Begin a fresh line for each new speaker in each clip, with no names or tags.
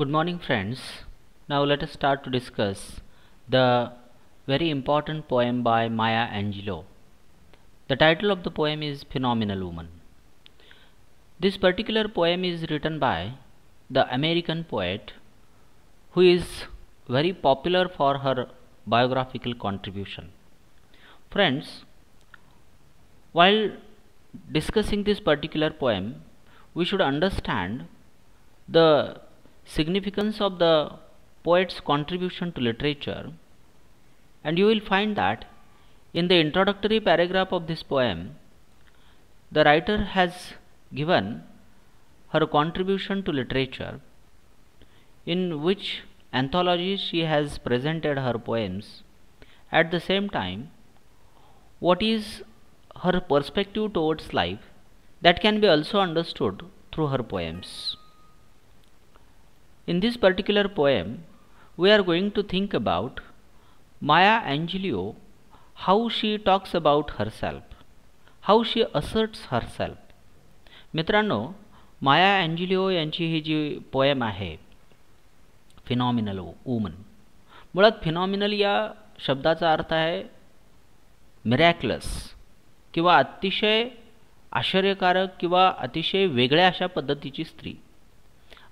Good morning friends. Now let us start to discuss the very important poem by Maya Angelou. The title of the poem is Phenomenal Woman. This particular poem is written by the American poet who is very popular for her biographical contribution. Friends, while discussing this particular poem, we should understand the significance of the poet's contribution to literature and you will find that in the introductory paragraph of this poem the writer has given her contribution to literature in which anthology she has presented her poems at the same time what is her perspective towards life that can be also understood through her poems In this particular poem, we are going to think about Maya Angelio, how she talks about herself, how she asserts herself. मित्रांनो माया अँजिलिओ यांची ही जी poem आहे phenomenal woman मुळात phenomenal या शब्दाचा अर्थ आहे miraculous किंवा अतिशय आश्चर्यकारक किंवा अतिशय वेगळ्या अशा पद्धतीची स्त्री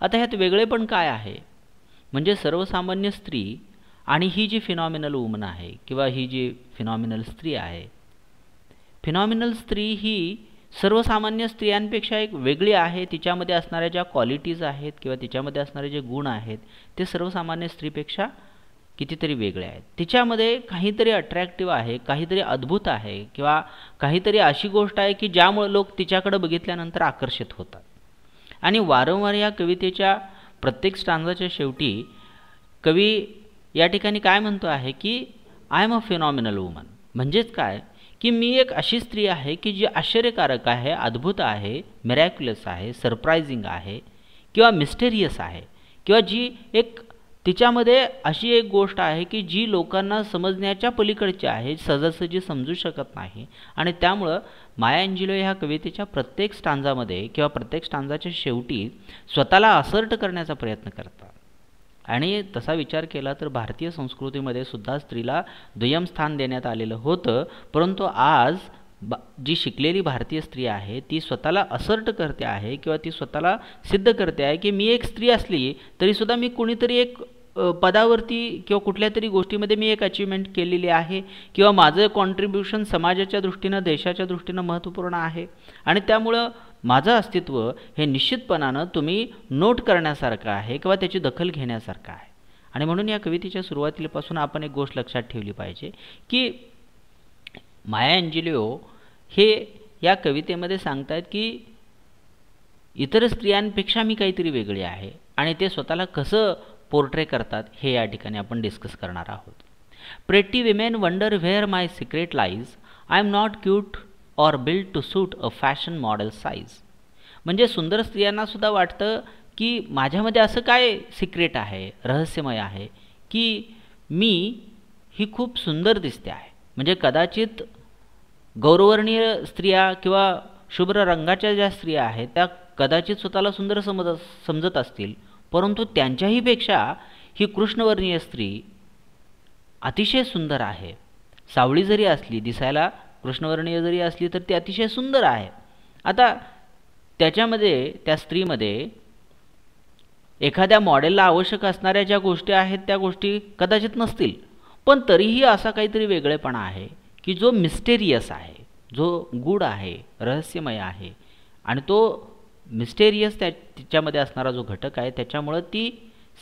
आता ह्यात वेगळे पण काय आहे म्हणजे सर्वसामान्य स्त्री आणि ही जी फिनॉमिनल वुमन आहे किंवा ही जी फिनॉमिनल स्त्री आहे फिनॉमिनल स्त्री ही सर्वसामान्य स्त्रियांपेक्षा एक वेगळी आहे तिच्यामध्ये असणाऱ्या ज्या क्वालिटीज आहेत किंवा तिच्यामध्ये असणारे जे गुण आहेत ते सर्वसामान्य स्त्रीपेक्षा कितीतरी वेगळे आहेत तिच्यामध्ये काहीतरी अट्रॅक्टिव्ह आहे काहीतरी अद्भुत आहे किंवा काहीतरी अशी गोष्ट आहे की ज्यामुळे लोक तिच्याकडे बघितल्यानंतर आकर्षित होतात आणि वारंवार या कवितेच्या प्रत्येक स्टांजाच्या शेवटी कवी या ठिकाणी काय म्हणतो आहे की I am a phenomenal woman म्हणजेच काय की मी एक अशी स्त्री आहे की जी आश्चर्यकारक आहे अद्भुत आहे मिरॅक्युलस आहे सरप्रायझिंग आहे किंवा मिस्टेरियस आहे किंवा जी एक तिच्यामध्ये अशी एक गोष्ट आहे की जी लोकांना समजण्याच्या पलीकडची आहे सहजासहजी समजू शकत नाही आणि त्यामुळं माया एंजिलो ह्या कवितेच्या प्रत्येक स्टांजामध्ये किंवा प्रत्येक स्टांजाच्या शेवटी स्वतःला असर्ट करण्याचा प्रयत्न करतात आणि तसा विचार केला तर भारतीय संस्कृतीमध्ये सुद्धा स्त्रीला दुय्यम स्थान देण्यात आलेलं होतं परंतु आज बा जी शिकलेली भारतीय स्त्री आहे ती स्वतःला असर्ट करते आहे किंवा ती स्वतःला सिद्ध करते आहे की मी एक स्त्री असली तरीसुद्धा मी कुणीतरी एक पदावरती किंवा कुठल्या तरी गोष्टीमध्ये मी एक अचीवमेंट केलेली आहे किंवा माझं कॉन्ट्रीब्युशन समाजाच्या दृष्टीनं देशाच्या दृष्टीनं महत्त्वपूर्ण आहे आणि त्यामुळं माझं अस्तित्व हे निश्चितपणानं तुम्ही नोट करण्यासारखं आहे किंवा त्याची दखल घेण्यासारखं आहे आणि म्हणून या कवितेच्या सुरुवातीपासून आपण एक गोष्ट लक्षात ठेवली पाहिजे की माया एंजिलिओ हे या कवितेमध्ये सांगतायत की इतर स्त्रियांपेक्षा मी काहीतरी वेगळी आहे आणि ते स्वतःला कसं पोर्ट्रे करतात हे या ठिकाणी आपण डिस्कस करणार आहोत pretty women wonder where my secret lies I am not cute or build to suit a fashion model size म्हणजे सुंदर स्त्रियांनासुद्धा वाटतं की माझ्यामध्ये असं काय सिक्रेट आहे रहस्यमय आहे की मी ही खूप सुंदर दिसते आहे म्हणजे कदाचित गौरवर्णीय स्त्रिया किंवा शुभ्र रंगाच्या ज्या स्त्रिया आहेत त्या कदाचित स्वतःला सुंदर समज समजत असतील परंतु त्यांच्याहीपेक्षा ही कृष्णवर्णीय स्त्री अतिशय सुंदर आहे सावळी जरी असली दिसायला कृष्णवर्णीय जरी असली तर ती अतिशय सुंदर आहे आता त्याच्यामध्ये त्या स्त्रीमध्ये एखाद्या मॉडेलला आवश्यक असणाऱ्या ज्या गोष्टी आहेत त्या गोष्टी कदाचित नसतील पण तरीही असा काहीतरी वेगळेपणा आहे की जो मिस्टेरियस आहे जो गूढ आहे रहस्यमय आहे आणि तो मिस्टेरियस त्या तिच्यामध्ये असणारा जो घटक आहे त्याच्यामुळं ती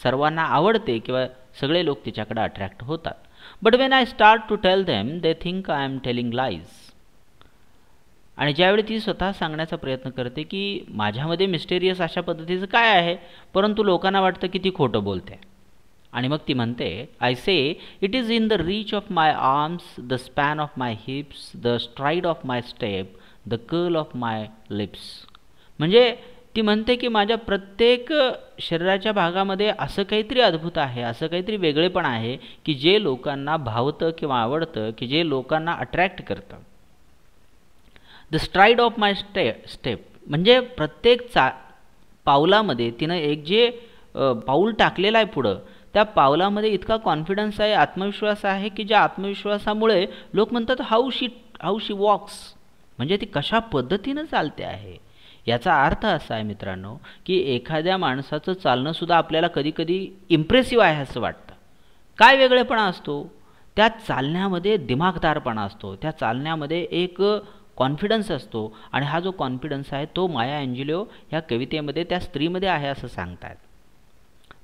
सर्वांना आवडते किंवा सगळे लोक तिच्याकडे अट्रॅक्ट होतात but when I start to tail them they think I am telling lies आणि ज्यावेळी ती स्वतः सांगण्याचा प्रयत्न करते की माझ्यामध्ये मिस्टेरियस अशा पद्धतीचं काय आहे परंतु लोकांना वाटतं की ती खोटं बोलते आणि मग ती म्हणते I say it is in the reach of my arms the span of my hips the stride of my step the curl of my lips म्हणजे ती म्हणते की माझ्या प्रत्येक शरीराच्या भागामध्ये असं काहीतरी अद्भुत आहे असं काहीतरी वेगळेपण आहे की जे लोकांना भावतं किंवा आवडतं की जे लोकांना अट्रॅक्ट करतं the stride of my stay step म्हणजे प्रत्येक चा पावलामध्ये तिनं एक जे पाऊल टाकलेलं आहे पुढं त्या पावलामध्ये इतका कॉन्फिडन्स आहे आत्मविश्वास आहे की ज्या आत्मविश्वासामुळे लोक म्हणतात how she how she walks म्हणजे ती कशा पद्धतीनं चालते आहे याचा अर्थ असा आहे मित्रांनो की एखाद्या माणसाचं चालणंसुद्धा आपल्याला कधीकधी इम्प्रेसिव्ह आहे असं वाटतं काय वेगळेपणा असतो त्या चालण्यामध्ये दिमागदारपणा असतो त्या चालण्यामध्ये एक कॉन्फिडन्स असतो आणि हा जो कॉन्फिडन्स आहे तो माया अँजिलिओ ह्या कवितेमध्ये त्या स्त्रीमध्ये आहे असं सांगतात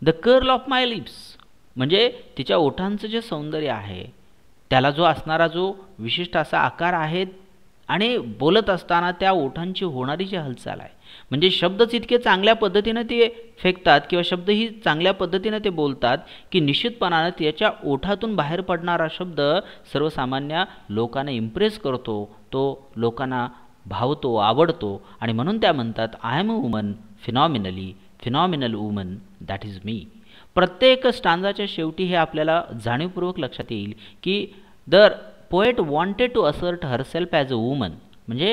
the curl of my lips म्हणजे तिच्या ओठांचं जे सौंदर्य आहे त्याला जो असणारा जो विशिष्ट असा आकार आहे आणि बोलत असताना त्या ओठांची होणारी जी हालचाल आहे म्हणजे शब्दच इतके चांगल्या पद्धतीनं ते फेकतात किंवा शब्दही चांगल्या पद्धतीनं ते बोलतात की निश्चितपणानं त्याच्या ओठातून बाहेर पडणारा शब्द सर्वसामान्य लोकांना इम्प्रेस करतो तो लोकांना भावतो आवडतो आणि म्हणून त्या म्हणतात I am a woman phenomenally phenomenal woman that is me प्रत्येक स्टांजाच्या शेवटी हे आपल्याला जाणीवपूर्वक लक्षात येईल की दर poet wanted to assert herself as a woman म्हणजे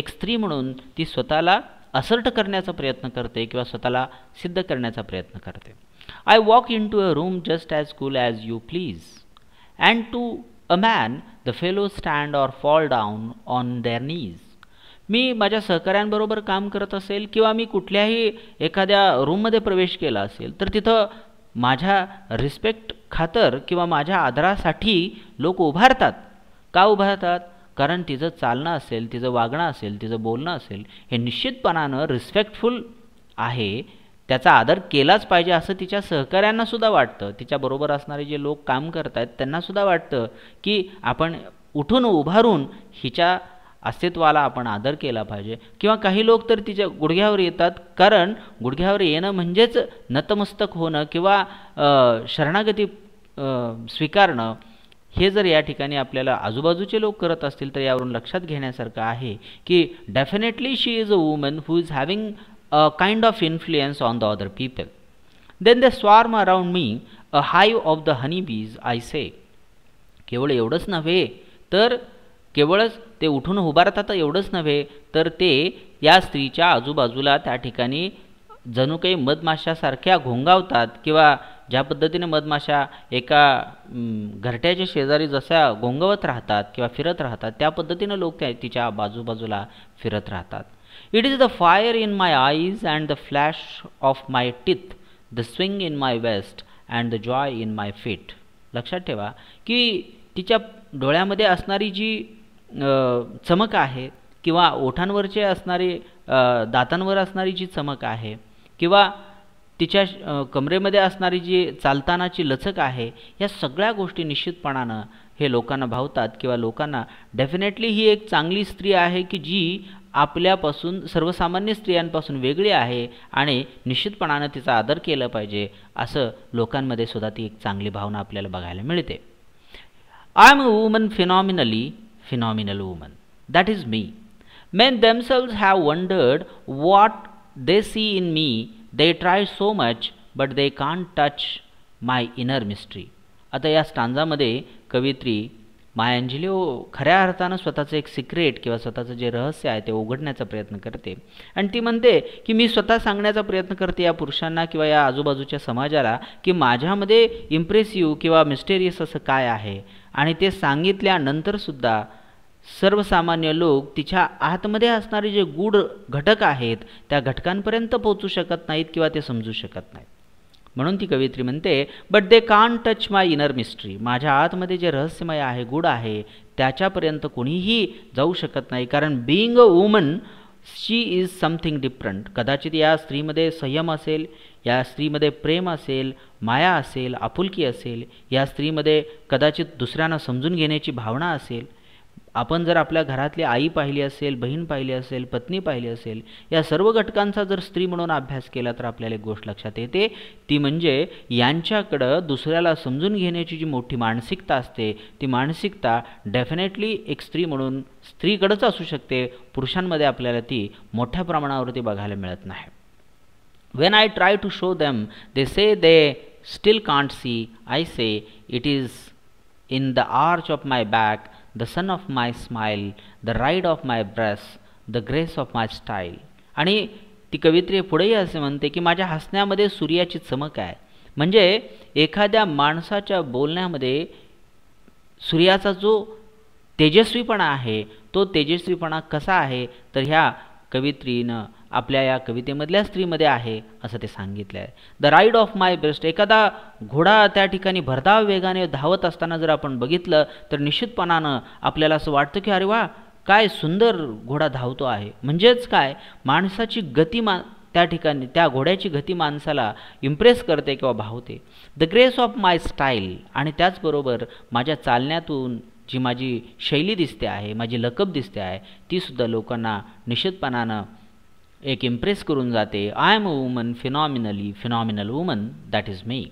एक स्त्री म्हणून ती स्वतःला असर्ट करण्याचा प्रयत्न करते किंवा स्वतःला सिद्ध करण्याचा प्रयत्न करते I walk in to a room just as cool as you please and to a man the fellow stand or fall down on their नीज मी माझ्या सहकाऱ्यांबरोबर काम करत असेल किंवा मी कुठल्याही एखाद्या रूममध्ये प्रवेश केला असेल तर तिथं माझ्या रिस्पेक्ट खातर किंवा माझ्या आदरासाठी लोक उभारतात का उभारतात राहतात कारण तिचं चालणं असेल तिचं वागणं असेल तिचं बोलणं असेल हे निश्चितपणानं रिस्पेक्टफुल आहे त्याचा आदर केलाच पाहिजे असं तिच्या सहकाऱ्यांनासुद्धा वाटतं तिच्याबरोबर असणारे जे लोक काम करत आहेत त्यांनासुद्धा वाटतं की आपण उठून उभारून हिच्या अस्तित्वाला आपण आदर केला पाहिजे किंवा काही लोक तर तिच्या गुडघ्यावर येतात कारण गुडघ्यावर येणं म्हणजेच नतमस्तक होणं किंवा शरणागती स्वीकारणं हे जर या ठिकाणी आपल्याला आजूबाजूचे लोक करत असतील तर यावरून लक्षात घेण्यासारखं आहे की definitely she is a woman who is having a kind of influence on the other people then the swarm around me a high of the honey बीज आय से केवळ एवढंच नव्हे तर केवळच ते उठून उभारतात एवढंच नव्हे तर ते या स्त्रीच्या आजूबाजूला त्या ठिकाणी जणू काही मधमाशासारख्या घोंगावतात किंवा ज्या पद्धतीने मधमाशा एका घरट्याच्या शेजारी जशा गोंगवत राहतात किंवा फिरत राहतात त्या पद्धतीनं लोक त्या तिच्या बाजूबाजूला फिरत राहतात it is the fire in my eyes and the flash of my teeth the swing in my waste and the joy in my fit लक्षात ठेवा की तिच्या डोळ्यामध्ये असणारी जी चमक आहे किंवा ओठांवरचे असणारी दातांवर असणारी जी चमक आहे किंवा तिच्या कमरेमध्ये असणारी जी चालतानाची लचक आहे या सगळ्या गोष्टी निश्चितपणानं हे लोकांना भावतात किंवा लोकांना डेफिनेटली ही एक चांगली स्त्री आहे की जी आपल्यापासून सर्वसामान्य स्त्रियांपासून वेगळी आहे आणि निश्चितपणानं तिचा आदर केला पाहिजे असं लोकांमध्ये सुद्धा ती एक चांगली भावना आपल्याला बघायला मिळते I am a woman phenomenally phenomenal woman that is me main themselves have wandered what they C in me they try so much but they कान टच माय इनर मिस्ट्री आता या स्टांजामध्ये कवित्री मायांजिलिओ हो खऱ्या अर्थानं स्वतःचं एक सिक्रेट किंवा स्वतःचं जे रहस्य आहे ते उघडण्याचा प्रयत्न करते आणि ती म्हणते की मी स्वतः सांगण्याचा प्रयत्न करते या पुरुषांना किंवा या आजूबाजूच्या समाजाला की माझ्यामध्ये इम्प्रेसिव्ह किंवा मिस्टेरियस असं काय आहे आणि ते सांगितल्यानंतरसुद्धा सर्वसामान्य लोक तिच्या आतमध्ये असणारे जे गूढ घटक आहेत त्या घटकांपर्यंत पोचू शकत नाहीत किंवा ते समजू शकत नाहीत म्हणून ती कवित्री म्हणते बट दे कान टच माय इनर मिस्ट्री माझ्या आतमध्ये जे रहस्यमय आहे गूढ आहे त्याच्यापर्यंत कोणीही जाऊ शकत नाही कारण being a woman she is something different कदाचित या स्त्रीमध्ये संयम असेल या स्त्रीमध्ये प्रेम असेल माया असेल आपुलकी असेल या स्त्रीमध्ये कदाचित दुसऱ्यांना समजून घेण्याची भावना असेल आपण जर आपल्या घरातली आई पाहिली असेल बहीण पाहिली असेल पत्नी पाहिली असेल या सर्व घटकांचा जर स्त्री म्हणून अभ्यास केला तर आपल्याला एक गोष्ट लक्षात येते ती म्हणजे यांच्याकडं दुसऱ्याला समजून घेण्याची जी मोठी मानसिकता असते ती मानसिकता डेफिनेटली एक स्त्री म्हणून स्त्रीकडंच असू शकते पुरुषांमध्ये आपल्याला ती मोठ्या प्रमाणावरती बघायला मिळत नाही when I try to show them they say they still can't see I say it is in the arch of my back the son of my smile the ride of my brush the grace of my style आणि ती कवित्री पुढेही असे म्हणते की माझ्या हसण्यामध्ये सूर्याची चमक आहे म्हणजे एखाद्या माणसाच्या बोलण्यामध्ये सूर्याचा जो तेजस्वीपणा आहे तो तेजस्वीपणा कसा आहे तर ह्या कवित्रीनं आपल्या या कवितेमधल्या स्त्रीमध्ये आहे असं ते सांगितलं आहे the ride of my best एखादा घोडा त्या ठिकाणी भरधाव वेगाने धावत असताना जर आपण बघितलं तर निश्चितपणानं आपल्याला असं वाटतं की अरे वा काय सुंदर घोडा धावतो आहे म्हणजेच काय माणसाची गती मा त्या ठिकाणी त्या घोड्याची गती माणसाला इम्प्रेस करते किंवा भावते the grace of my style आणि त्याचबरोबर माझ्या चालण्यातून जी माझी शैली दिसते आहे माझी लकब दिसते आहे तीसुद्धा लोकांना निश्चितपणानं एक इम्प्रेस करून जाते I am a woman phenomenally phenomenal woman that is me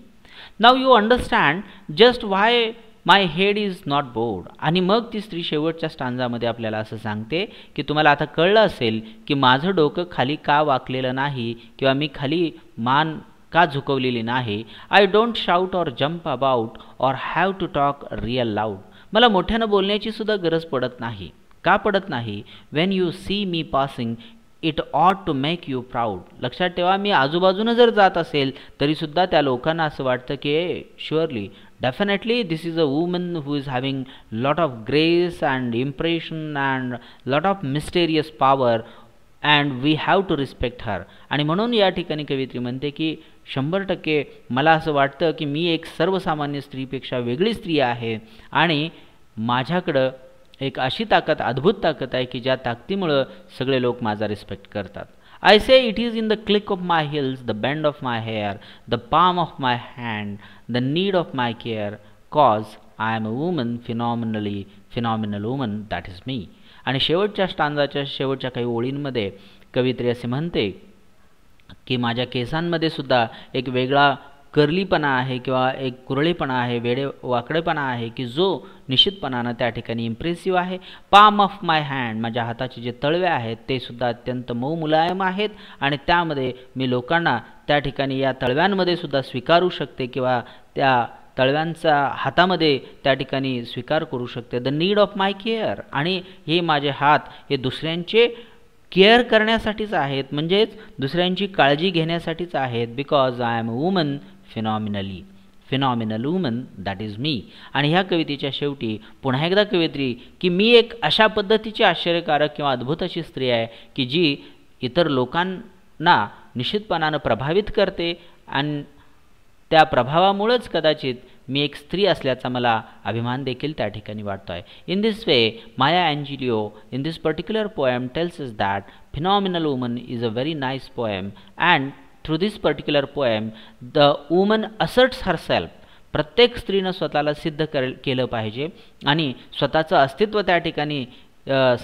now you understand just Y my head is not board आणि मग ती स्त्री शेवटच्या स्टांजामध्ये आपल्याला असं सांगते की तुम्हाला आता कळलं असेल की माझं डोकं खाली का वाकलेलं नाही किंवा मी खाली मान का झुकवलेली नाही I don't shout or jump about or have to talk real loud मला मोठ्यानं बोलण्याची सुद्धा गरज पडत नाही का पडत नाही Wien you see me passing it ऑट टू मेक यू प्राऊड लक्षात ठेवा मी आजूबाजूनं जर जात असेल तरीसुद्धा त्या लोकांना असं वाटतं की surely definitely this is a woman who is having lot of grace and impression and lot of mysterious power and we have to respect her आणि म्हणून या ठिकाणी कवित्री म्हणते की शंभर टक्के मला असं वाटतं की मी एक सर्वसामान्य स्त्रीपेक्षा वेगळी स्त्री आहे आणि माझ्याकडं एक अशी ताकद अद्भुत ताकद आहे की ज्या ताकदीमुळं सगळे लोक माझा रिस्पेक्ट करतात I say it is in the click of my hills the band of my hair the palm of my hand the need of my care cause I am a woman phenomenally phenomenal woman that is me आणि शेवटच्या स्टांजाच्या शेवटच्या काही ओळींमध्ये कवित्री असे म्हणते की माझ्या केसांमध्ये सुद्धा एक वेगळा करलीपणा आहे किंवा एक कुरळीपणा आहे वेडे वाकडेपणा आहे की जो निश्चितपणानं त्या ठिकाणी इम्प्रेसिव्ह आहे पाम ऑफ माय हँड माझ्या हाताचे जे तळवे आहेत ते सुद्धा अत्यंत मऊ मुलायम आहेत आणि त्यामध्ये मी लोकांना त्या ठिकाणी या तळव्यांमध्ये सुद्धा स्वीकारू शकते किंवा त्या तळव्यांचा हातामध्ये त्या ठिकाणी स्वीकार करू शकते the need of my care आणि हे माझे हात हे दुसऱ्यांचे केअर करण्यासाठीच आहेत म्हणजेच दुसऱ्यांची काळजी घेण्यासाठीच आहेत because I am woman phenomenally phenomenal woman that is me आणि ह्या कवितेच्या शेवटी पुन्हा एकदा कवित्री की मी एक अशा पद्धतीची आश्चर्यकारक किंवा अद्भुत अशी स्त्री आहे की जी इतर लोकांना निश्चितपणानं प्रभावित करते आणि त्या प्रभावामुळंच कदाचित मी एक स्त्री असल्याचा मला अभिमान देखील त्या ठिकाणी वाटतो आहे in this way Maya अँजिलिओ in this particular poem tails is that phenomenal woman is a very nice poem and through this particular poem the woman assets herself प्रत्येक स्त्रीनं स्वतःला सिद्ध कर केलं पाहिजे आणि स्वतःचं अस्तित्व त्या ठिकाणी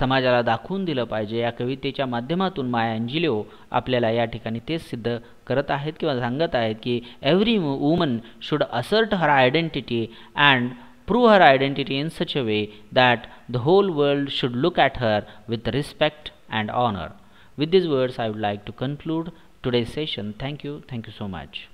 समाजाला दाखवून दिलं पाहिजे या कवितेच्या माध्यमातून माया अंजिलिओ आपल्याला या ठिकाणी तेच सिद्ध करत आहेत किंवा सांगत आहेत की every woman should assert her identity and prove her identity in such a way that the hole world should look at her with respect and honour with this words I would like to conclude today's session thank you thank you so much